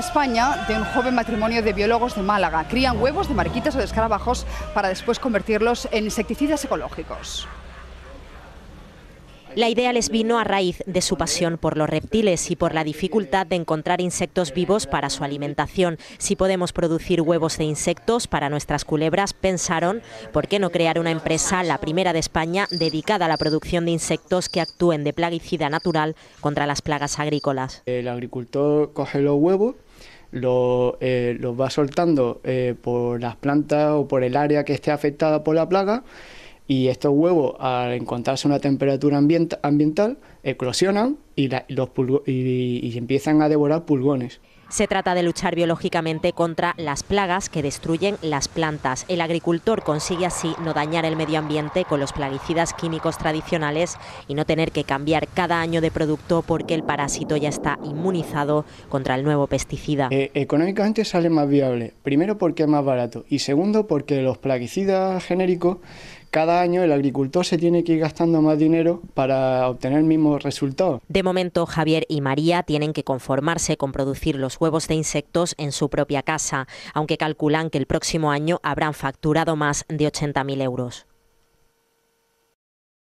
España de un joven matrimonio de biólogos de Málaga. Crían huevos de marquitas o de escarabajos para después convertirlos en insecticidas ecológicos. La idea les vino a raíz de su pasión por los reptiles y por la dificultad de encontrar insectos vivos para su alimentación. Si podemos producir huevos de insectos para nuestras culebras, pensaron, ¿por qué no crear una empresa, la primera de España, dedicada a la producción de insectos que actúen de plaguicida natural contra las plagas agrícolas? El agricultor coge los huevos lo, eh, los va soltando eh, por las plantas o por el área que esté afectada por la plaga y estos huevos, al encontrarse una temperatura ambiental, eclosionan y, los empiezan a devorar pulgones. Se trata de luchar biológicamente contra las plagas que destruyen las plantas. El agricultor consigue así no dañar el medio ambiente con los plaguicidas químicos tradicionales y no tener que cambiar cada año de producto porque el parásito ya está inmunizado contra el nuevo pesticida. Eh, económicamente sale más viable, primero porque es más barato y segundo porque los plaguicidas genéricos cada año el agricultor se tiene que ir gastando más dinero para obtener el mismo resultado. De momento, Javier y María tienen que conformarse con producir los huevos de insectos en su propia casa, aunque calculan que el próximo año habrán facturado más de 80.000 euros.